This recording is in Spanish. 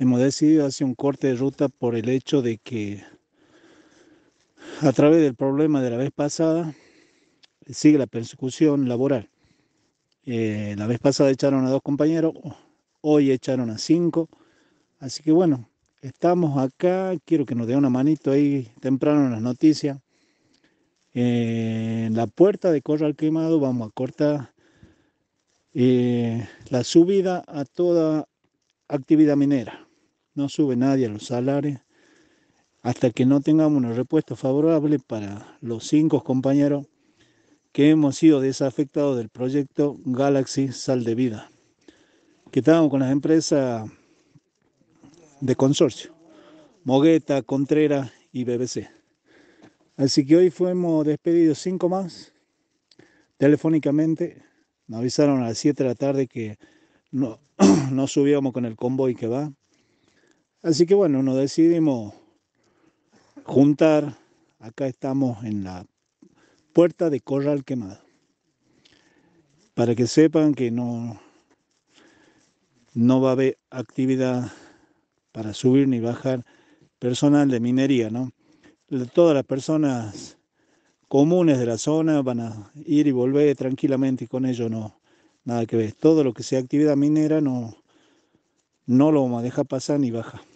Hemos decidido hacer un corte de ruta por el hecho de que a través del problema de la vez pasada sigue la persecución laboral. Eh, la vez pasada echaron a dos compañeros, hoy echaron a cinco. Así que bueno, estamos acá, quiero que nos dé una manito ahí temprano en las noticias. Eh, en la puerta de Corral Quemado vamos a cortar eh, la subida a toda actividad minera no sube nadie a los salarios, hasta que no tengamos una respuesta favorable para los cinco compañeros que hemos sido desafectados del proyecto Galaxy Sal de Vida, que estábamos con las empresas de consorcio, Mogueta, Contreras y BBC. Así que hoy fuimos despedidos cinco más, telefónicamente, nos avisaron a las 7 de la tarde que no, no subíamos con el convoy que va. Así que bueno, nos decidimos juntar. Acá estamos en la puerta de Corral Quemado. Para que sepan que no, no va a haber actividad para subir ni bajar personal de minería, ¿no? Todas las personas comunes de la zona van a ir y volver tranquilamente y con ello no, nada que ver. Todo lo que sea actividad minera no, no lo vamos a dejar pasar ni bajar.